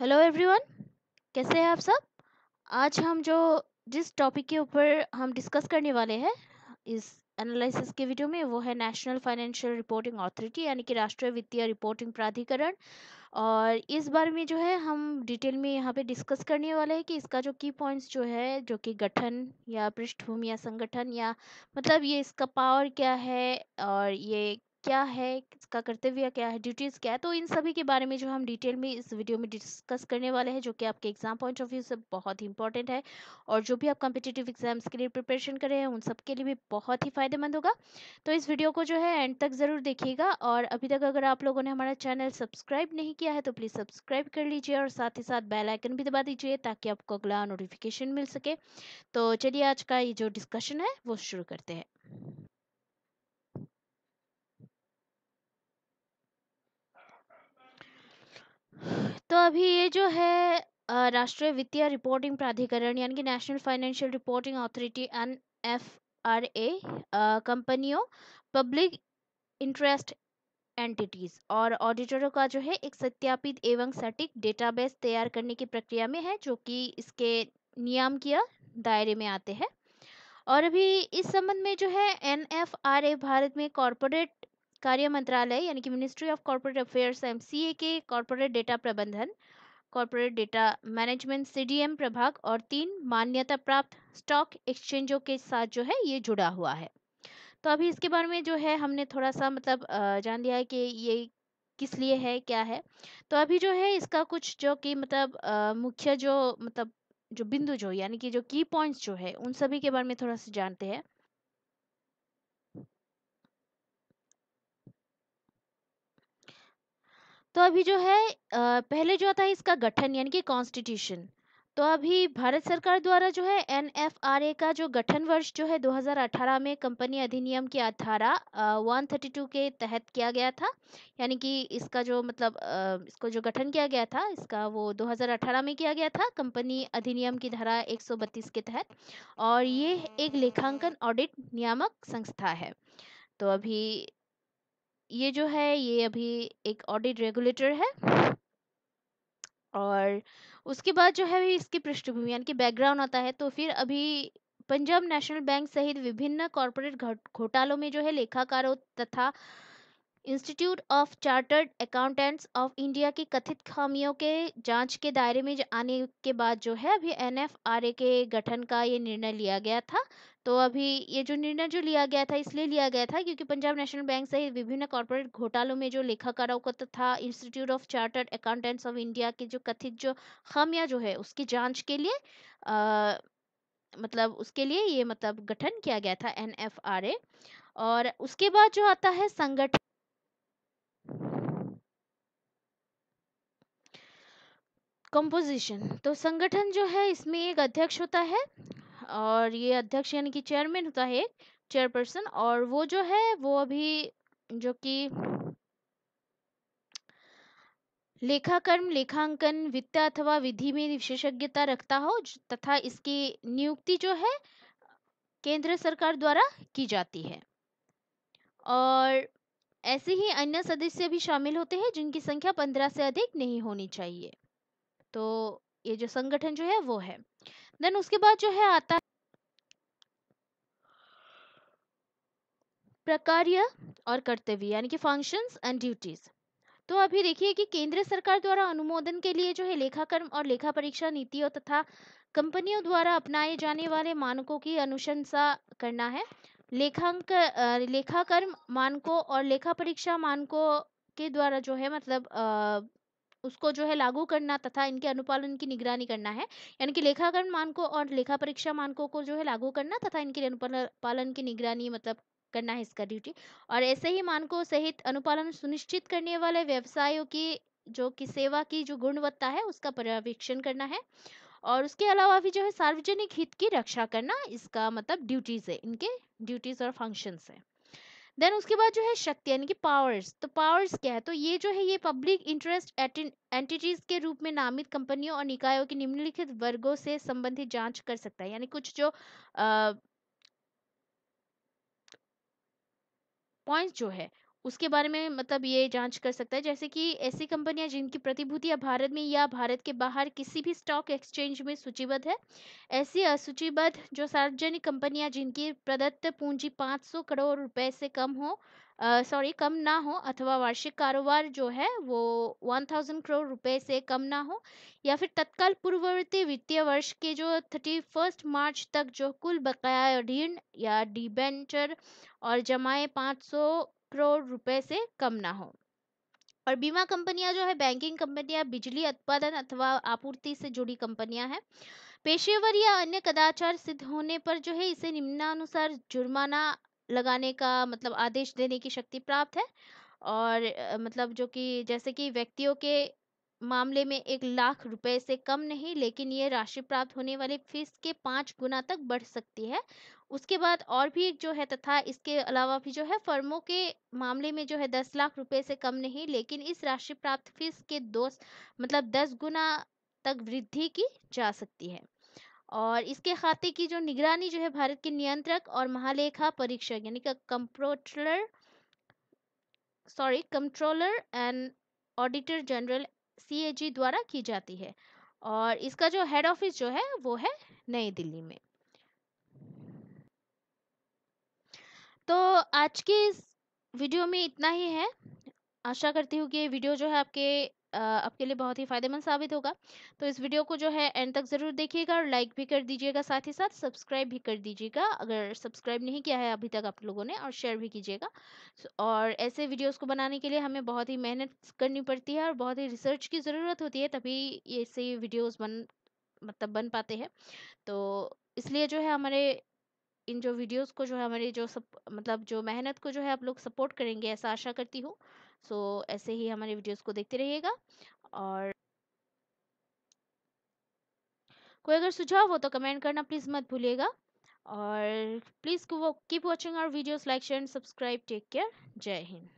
hello everyone कैसे हैं आप सब आज हम जो जिस टॉपिक के ऊपर हम डिस्कस करने वाले हैं इस एनालिसिस के वीडियो में वो है नेशनल फाइनेंशियल रिपोर्टिंग अथॉरिटी यानी कि राष्ट्रीय वित्तीय रिपोर्टिंग प्राधिकरण और इस बारे में जो है हम डिटेल में यहाँ पे डिस्कस करने वाले हैं कि इसका जो की पॉइंट्स जो है जो कि गठन या पृष्ठभूमि या संगठन या मतलब ये इसका पावर क्या है और ये क्या है इसका कर्तव्य क्या है ड्यूटीज़ क्या है तो इन सभी के बारे में जो हम डिटेल में इस वीडियो में डिस्कस करने वाले हैं जो कि आपके एग्जाम पॉइंट ऑफ व्यू से बहुत ही इंपॉर्टेंट है और जो भी आप कॉम्पिटेटिव एग्जाम्स के लिए प्रिपरेशन कर रहे हैं उन सब के लिए भी बहुत ही फायदेमंद होगा तो इस वीडियो को जो है एंड तक ज़रूर देखिएगा और अभी तक अगर आप लोगों ने हमारा चैनल सब्सक्राइब नहीं किया है तो प्लीज़ सब्सक्राइब कर लीजिए और साथ ही साथ बेलाइकन भी दबा दीजिए ताकि आपको अगला नोटिफिकेशन मिल सके तो चलिए आज का ये जो डिस्कशन है वो शुरू करते हैं तो अभी ये जो है राष्ट्रीय वित्तीय रिपोर्टिंग प्राधिकरण यानी कि national financial reporting authority N F R A कंपनियों पब्लिक इंटरेस्ट एंटिटीज और ऑडिटरों का जो है एक सत्यापित एवं सटीक डेटाबेस तैयार करने की प्रक्रिया में है जो कि इसके नियम किया दायरे में आते हैं और अभी इस संबंध में जो है एन भारत में कॉरपोरेट कार्य मंत्रालय यानी कि ministry of corporate affairs M C A के कॉरपोरेट डेटा प्रबंधन corporate data management C D M प्रभाग और तीन मान्यता प्राप्त स्टॉक एक्सचेंजों के साथ जो है ये जुड़ा हुआ है तो अभी इसके बारे में जो है हमने थोड़ा सा मतलब जान लिया है कि ये किस लिए है क्या है तो अभी जो है इसका कुछ जो कि मतलब मुख्य जो मतलब जो बिंदु जो यानी कि जो की पॉइंट्स जो है उन सभी के बारे में थोड़ा सा जानते हैं तो अभी जो है पहले जो था इसका गठन यानी कि कॉन्स्टिट्यूशन तो अभी भारत सरकार द्वारा जो है एन का जो गठन वर्ष जो है 2018 में कंपनी अधिनियम के थर्टी 132 के तहत किया गया था यानी कि इसका जो मतलब इसको जो गठन किया गया था इसका वो 2018 में किया गया था कंपनी अधिनियम की धारा 132 के तहत और ये एक लेखांकन ऑडिट नियामक संस्था है तो अभी ये जो है ये अभी एक ऑडिट रेगुलेटर है और उसके बाद जो है इसकी पृष्ठभूमि यानी कि बैकग्राउंड आता है तो फिर अभी पंजाब नेशनल बैंक सहित विभिन्न कॉरपोरेट घोटालों में जो है लेखाकारों तथा institute of chartered accountants of India की कथित खामियों के जांच के दायरे में आने के बाद जो है अभी एनएफआरए के गठन का ये निर्णय लिया गया था तो अभी ये जो निर्णय जो लिया गया था इसलिए लिया गया था क्योंकि पंजाब नेशनल बैंक सहित विभिन्न कॉरपोरेट घोटालों में जो लेखाकारों को तथा institute of chartered accountants of India के जो कथित जो खामिया जो है उसकी जांच के लिए आ, मतलब उसके लिए ये मतलब गठन किया गया था एन और उसके बाद जो आता है संगठन कंपोजिशन तो संगठन जो है इसमें एक अध्यक्ष होता है और ये अध्यक्ष यानी कि चेयरमैन होता है चेयरपर्सन और वो जो है वो अभी जो कि लेखाकर्म लेखांकन वित्त अथवा विधि में विशेषज्ञता रखता हो तथा इसकी नियुक्ति जो है केंद्र सरकार द्वारा की जाती है और ऐसे ही अन्य सदस्य भी शामिल होते हैं जिनकी संख्या पंद्रह से अधिक नहीं होनी चाहिए तो ये जो संगठन जो है वो है देन उसके बाद जो है आता है प्रकार्य और कर्तव्य यानी कि फंक्शंस एंड ड्यूटीज तो अभी देखिए कि केंद्र सरकार द्वारा अनुमोदन के लिए जो है लेखाकर्म और लेखा परीक्षा नीतियों तथा कंपनियों द्वारा अपनाए जाने वाले मानकों की अनुशंसा करना है लेखांक लेखाकर्म मानकों और लेखा परीक्षा मानकों के द्वारा जो है मतलब उसको जो है लागू करना तथा इनके अनुपालन की निगरानी करना है यानी कि लेखाकरण मानकों और लेखा परीक्षा मानकों को जो है लागू करना तथा इनके अनुपालन की निगरानी मतलब करना है इसका ड्यूटी और ऐसे ही मानकों सहित अनुपालन सुनिश्चित करने वाले व्यवसायों की जो कि सेवा की जो गुणवत्ता है उसका पर्यवेक्षण करना है और उसके अलावा भी जो है सार्वजनिक हित की रक्षा करना इसका मतलब ड्यूटीज़ है इनके ड्यूटीज़ और फंक्शंस है देन उसके बाद जो है शक्ति यानी कि पावर्स तो पावर्स क्या है तो ये जो है ये पब्लिक इंटरेस्ट एंटिटीज के रूप में नामित कंपनियों और निकायों के निम्नलिखित वर्गों से संबंधित जांच कर सकता है यानी कुछ जो पॉइंट्स जो है उसके बारे में मतलब ये जांच कर सकता है जैसे कि ऐसी कंपनियां जिनकी प्रतिभूतियां भारत में या भारत के बाहर किसी भी स्टॉक एक्सचेंज में सूचीबद्ध है ऐसी असूचीबद्ध जो सार्वजनिक कंपनियां जिनकी प्रदत्त पूंजी 500 करोड़ रुपए से कम हो सॉरी कम ना हो अथवा वार्षिक कारोबार जो है वो 1000 करोड़ रुपए से कम ना हो या फिर तत्काल पूर्ववर्ती वित्तीय वर्ष के जो थर्टी फर्स्ट मार्च तक जो कुल बकाया ऋण या डिबेंचर और जमाए 500 करोड़ रुपए से कम ना हो और बीमा कंपनियां जो है बैंकिंग कंपनियां बिजली उत्पादन अथवा आपूर्ति से जुड़ी कंपनियां हैं पेशेवर या अन्य कदाचार सिद्ध होने पर जो है इसे निम्नानुसार जुर्माना लगाने का मतलब आदेश देने की शक्ति प्राप्त है और मतलब जो कि जैसे कि व्यक्तियों के मामले में एक लाख रुपए से कम नहीं लेकिन ये राशि प्राप्त होने वाले फीस के पाँच गुना तक बढ़ सकती है उसके बाद और भी जो है तथा इसके अलावा भी जो है फर्मों के मामले में जो है दस लाख रुपए से कम नहीं लेकिन इस राशि प्राप्त फीस के दो मतलब दस गुना तक वृद्धि की जा सकती है और इसके खाते की जो निगरानी जो है भारत के नियंत्रक और महालेखा परीक्षक यानी कि comptroller sorry controller and auditor general C द्वारा की जाती है और इसका जो हेड ऑफिस जो है वो है नई दिल्ली में तो आज के इस वीडियो में इतना ही है आशा करती हूँ कि ये वीडियो जो है आपके आपके लिए बहुत ही फायदेमंद साबित होगा तो इस वीडियो को जो है एंड तक जरूर देखिएगा और लाइक भी कर दीजिएगा साथ ही साथ सब्सक्राइब भी कर दीजिएगा अगर सब्सक्राइब नहीं किया है अभी तक आप लोगों ने और शेयर भी कीजिएगा और ऐसे वीडियोस को बनाने के लिए हमें बहुत ही मेहनत करनी पड़ती है और बहुत ही रिसर्च की ज़रूरत होती है तभी ये ऐसे वीडियोज बन मतलब बन पाते हैं तो इसलिए जो है हमारे इन जो वीडियोज़ को जो है हमारे जो सब मतलब जो मेहनत को जो है आप लोग सपोर्ट करेंगे ऐसा आशा करती हूँ सो so, ऐसे ही हमारे वीडियोस को देखते रहिएगा और कोई अगर सुझाव हो तो कमेंट करना प्लीज़ मत भूलिएगा और please keep watching our videos like share and subscribe take care जय हिंद